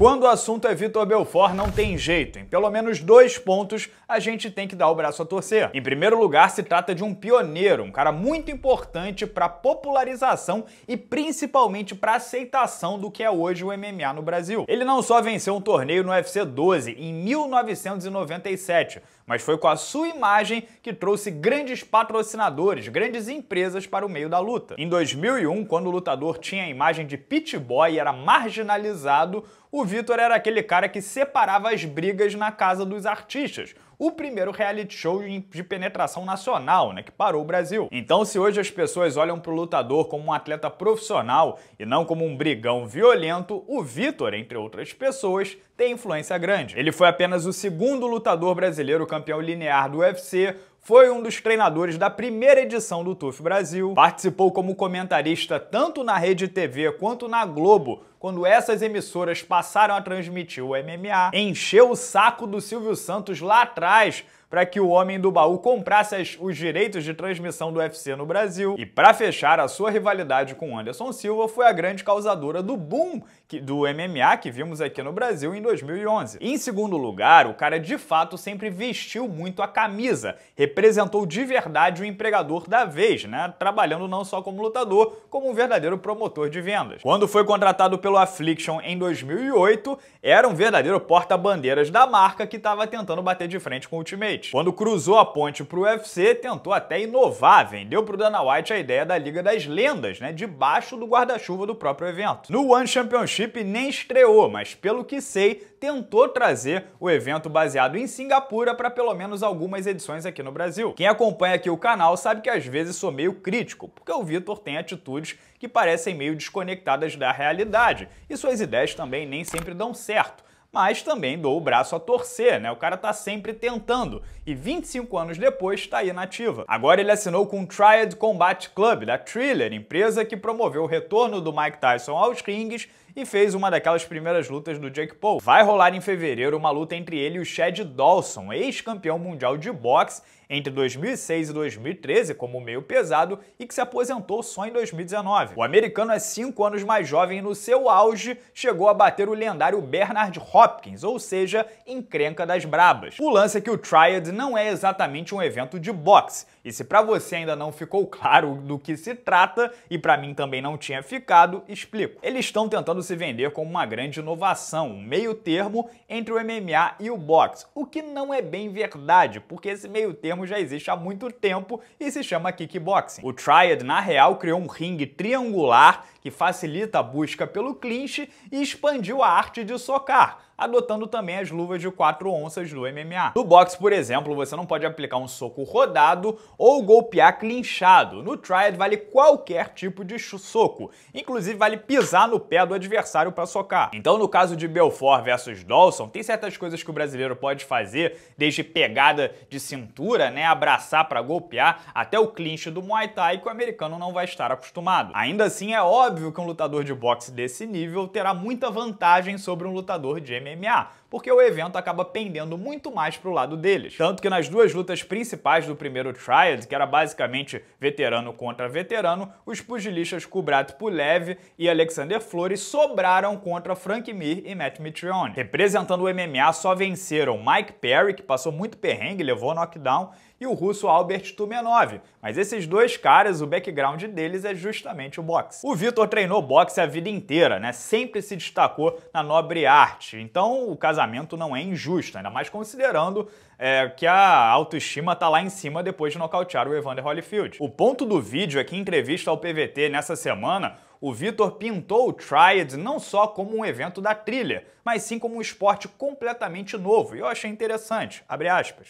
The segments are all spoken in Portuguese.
Quando o assunto é Vitor Belfort, não tem jeito. Em pelo menos dois pontos, a gente tem que dar o braço a torcer. Em primeiro lugar, se trata de um pioneiro, um cara muito importante para popularização e principalmente para aceitação do que é hoje o MMA no Brasil. Ele não só venceu um torneio no UFC 12 em 1997, mas foi com a sua imagem que trouxe grandes patrocinadores, grandes empresas para o meio da luta. Em 2001, quando o lutador tinha a imagem de pit boy e era marginalizado, o Vitor era aquele cara que separava as brigas na casa dos artistas o primeiro reality show de penetração nacional, né, que parou o Brasil. Então, se hoje as pessoas olham para o lutador como um atleta profissional e não como um brigão violento, o Vitor, entre outras pessoas, tem influência grande. Ele foi apenas o segundo lutador brasileiro campeão linear do UFC, foi um dos treinadores da primeira edição do TUF Brasil, participou como comentarista tanto na Rede TV quanto na Globo quando essas emissoras passaram a transmitir o MMA, encheu o saco do Silvio Santos lá atrás para que o homem do baú comprasse as, os direitos de transmissão do UFC no Brasil. E para fechar, a sua rivalidade com Anderson Silva foi a grande causadora do boom que, do MMA que vimos aqui no Brasil em 2011. Em segundo lugar, o cara de fato sempre vestiu muito a camisa, representou de verdade o empregador da vez, né? Trabalhando não só como lutador, como um verdadeiro promotor de vendas. Quando foi contratado pelo pelo Affliction em 2008, era um verdadeiro porta-bandeiras da marca que estava tentando bater de frente com o Ultimate. Quando cruzou a ponte para o UFC, tentou até inovar, vendeu para o Dana White a ideia da Liga das Lendas, né, debaixo do guarda-chuva do próprio evento. No One Championship nem estreou, mas pelo que sei, tentou trazer o evento baseado em Singapura para pelo menos algumas edições aqui no Brasil. Quem acompanha aqui o canal sabe que às vezes sou meio crítico, porque o Vitor tem atitudes que parecem meio desconectadas da realidade verdade. E suas ideias também nem sempre dão certo. Mas também dou o braço a torcer, né? O cara tá sempre tentando. E 25 anos depois tá aí na ativa. Agora ele assinou com o Triad Combat Club, da Thriller, empresa que promoveu o retorno do Mike Tyson aos rings e fez uma daquelas primeiras lutas do Jake Paul. Vai rolar em fevereiro uma luta entre ele e o Chad Dawson, ex-campeão mundial de boxe entre 2006 e 2013 como meio pesado e que se aposentou só em 2019. O americano é 5 anos mais jovem e no seu auge chegou a bater o lendário Bernard Hopkins, ou seja, encrenca das brabas. O lance é que o Triad não é exatamente um evento de boxe, e se para você ainda não ficou claro do que se trata e para mim também não tinha ficado, explico. Eles estão tentando se vender como uma grande inovação, um meio termo entre o MMA e o boxe, o que não é bem verdade, porque esse meio termo já existe há muito tempo e se chama kickboxing. O Triad, na real, criou um ringue triangular que facilita a busca pelo clinch e expandiu a arte de socar, adotando também as luvas de 4 onças do MMA. No boxe, por exemplo, você não pode aplicar um soco rodado ou golpear clinchado. No triad vale qualquer tipo de soco, inclusive vale pisar no pé do adversário para socar. Então, no caso de Belfort versus Dawson, tem certas coisas que o brasileiro pode fazer, desde pegada de cintura, né, abraçar para golpear, até o clinch do Muay Thai que o americano não vai estar acostumado. Ainda assim, é óbvio óbvio que um lutador de boxe desse nível terá muita vantagem sobre um lutador de MMA, porque o evento acaba pendendo muito mais pro lado deles. Tanto que nas duas lutas principais do primeiro Triad, que era basicamente veterano contra veterano, os pugilistas Kubrat Pulev e Alexander Flores sobraram contra Frank Mir e Matt Mitrione. Representando o MMA, só venceram Mike Perry, que passou muito perrengue, levou knockdown, e o russo Albert Tumenov. Mas esses dois caras, o background deles é justamente o boxe. O Vitor treinou boxe a vida inteira, né? Sempre se destacou na nobre arte. Então, o casamento casamento não é injusta, ainda mais considerando é, que a autoestima tá lá em cima depois de nocautear o Evander Holyfield. O ponto do vídeo é que em entrevista ao PVT nessa semana, o Vitor pintou o Triad não só como um evento da trilha, mas sim como um esporte completamente novo, e eu achei interessante,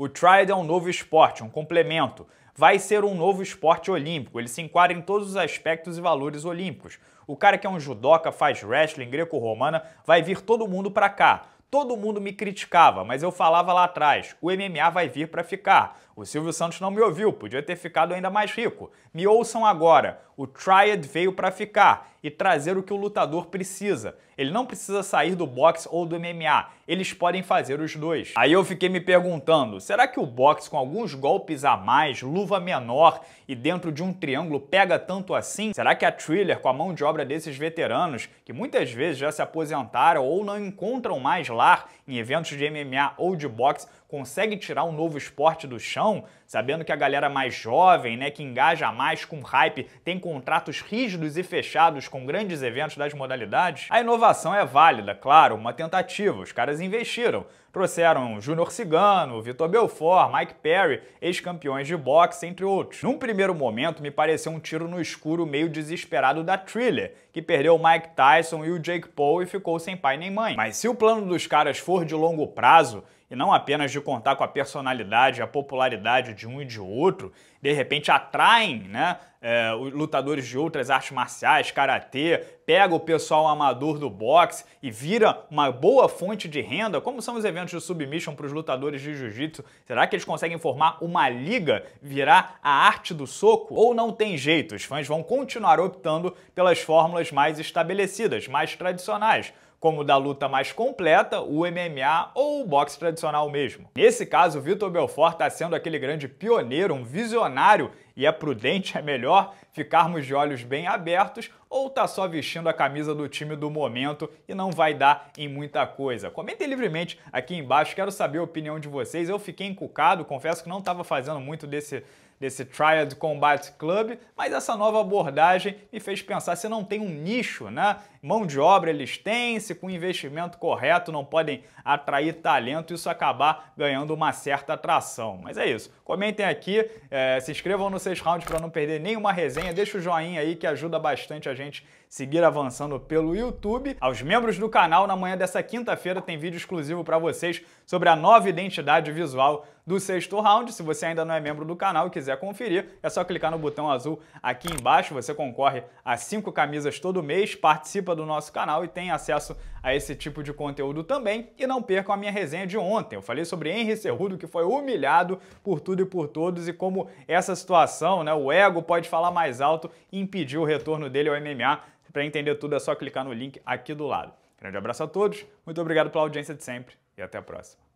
O Triad é um novo esporte, um complemento, vai ser um novo esporte olímpico. Ele se enquadra em todos os aspectos e valores olímpicos. O cara que é um judoca, faz wrestling, greco-romana, vai vir todo mundo para cá. Todo mundo me criticava, mas eu falava lá atrás: o MMA vai vir para ficar. O Silvio Santos não me ouviu, podia ter ficado ainda mais rico. Me ouçam agora. O Triad veio para ficar e trazer o que o lutador precisa. Ele não precisa sair do boxe ou do MMA, eles podem fazer os dois. Aí eu fiquei me perguntando, será que o boxe com alguns golpes a mais, luva menor e dentro de um triângulo pega tanto assim? Será que a Thriller, com a mão de obra desses veteranos, que muitas vezes já se aposentaram ou não encontram mais lar, em eventos de MMA ou de boxe consegue tirar um novo esporte do chão, sabendo que a galera mais jovem, né, que engaja mais com hype, tem contratos rígidos e fechados com grandes eventos das modalidades? A inovação é válida, claro, uma tentativa, os caras investiram. Trouxeram Júnior Cigano, Vitor Belfort, Mike Perry, ex-campeões de boxe, entre outros. Num primeiro momento, me pareceu um tiro no escuro meio desesperado da Thriller, que perdeu o Mike Tyson e o Jake Paul e ficou sem pai nem mãe. Mas se o plano dos caras for valor de longo prazo e não apenas de contar com a personalidade, a popularidade de um e de outro, de repente atraem né, é, lutadores de outras artes marciais, karatê, pega o pessoal amador do boxe e vira uma boa fonte de renda? Como são os eventos de submission para os lutadores de jiu-jitsu? Será que eles conseguem formar uma liga, virar a arte do soco? Ou não tem jeito? Os fãs vão continuar optando pelas fórmulas mais estabelecidas, mais tradicionais como da luta mais completa, o MMA ou o boxe tradicional mesmo. Nesse caso, o Vitor Belfort está sendo aquele grande pioneiro, um visionário, e é prudente, é melhor ficarmos de olhos bem abertos ou tá só vestindo a camisa do time do momento e não vai dar em muita coisa? Comentem livremente aqui embaixo, quero saber a opinião de vocês. Eu fiquei encucado, confesso que não estava fazendo muito desse desse Triad Combat Club, mas essa nova abordagem me fez pensar se não tem um nicho, né? Mão de obra eles têm, se com investimento correto não podem atrair talento e isso acabar ganhando uma certa atração. Mas é isso. Comentem aqui, é, se inscrevam no 6 Round para não perder nenhuma resenha, deixa o joinha aí que ajuda bastante a gente seguir avançando pelo YouTube. Aos membros do canal, na manhã dessa quinta-feira tem vídeo exclusivo para vocês sobre a nova identidade visual do sexto round. Se você ainda não é membro do canal e quiser quiser conferir, é só clicar no botão azul aqui embaixo. Você concorre a cinco camisas todo mês, participa do nosso canal e tem acesso a esse tipo de conteúdo também. E não percam a minha resenha de ontem. Eu falei sobre Henry Cerrudo, que foi humilhado por tudo e por todos, e como essa situação, né, o ego pode falar mais alto, e impediu o retorno dele ao MMA. Para entender tudo, é só clicar no link aqui do lado. Grande abraço a todos, muito obrigado pela audiência de sempre e até a próxima.